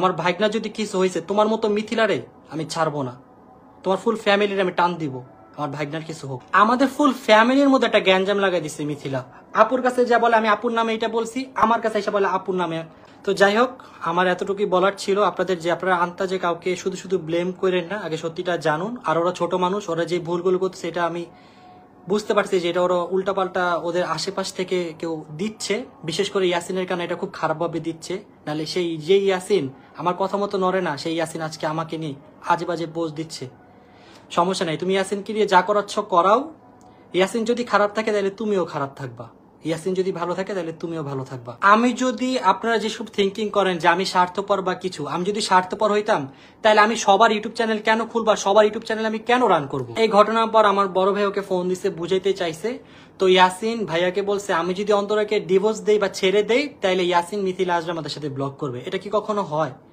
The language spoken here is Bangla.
আমার ভাইগনা যদি কিছু হয়েছে তোমার মতো মিথিলারে আমি ছাড়বো না তোমার ফুল ফ্যামিলির আমি টান দিব আমার ভাইগনার কিছু হোক আমাদের ফুল ফ্যামিলির মধ্যে একটা গ্যাঞ্জাম লাগাই দিছে মিথিলা আপুর কাছে যা বলে আমি আপুর নামে এটা বলছি আমার কাছে এসে বলে আপুর নামে তো যাই হোক আমার এতটুকুই বলার ছিল আপনাদের যে আপনারা আনতা যে কাউকে শুধু শুধু ব্লেম করেন না আগে সত্যিটা জানুন আর ওরা ছোট মানুষ ওরা যে ভুলগুলো করছে এটা আমি বুঝতে পারছি যে এটা ওরা উল্টাপাল্টা ওদের আশেপাশ থেকে কেউ দিচ্ছে বিশেষ করে ইয়াসিনের কারণে এটা খুব খারাপভাবে দিচ্ছে নাহলে সেই যে ইয়াসিন আমার কথা মতো নড়ে না সেই ইয়াসিন আজকে আমাকে নিয়ে আজে বাজে বোঝ দিচ্ছে সমস্যা নাই তুমি ইয়াসিনকে নিয়ে যা করাচ্ছ করাও ইয়াসিন যদি খারাপ থাকে তাহলে তুমিও খারাপ থাকবা ইয়াসিন যদি ভালো থাকে তাহলে তুমিও ভালো থাকবা আমি যদি আপনারা যেসব থিঙ্কিং করেন যে আমি স্বার্থপর বা কিছু আমি যদি স্বার্থপর হইতাম তাহলে আমি সবার ইউটিউব চ্যানেল কেন খুলবা সবার ইউটিউব চ্যানেল আমি কেন রান করব এই ঘটনার পর আমার বড় ভাই ওকে ফোন দিছে বুঝাইতে চাইছে তো ইয়াসিন ভাইয়াকে বলছে আমি যদি অন্তরাকে ডিভোর্স দেই বা ছেড়ে দেই তাহলে ইয়াসিন মিথিলা আজরা আমাদের সাথে ব্লক করবে এটা কি কখনো হয়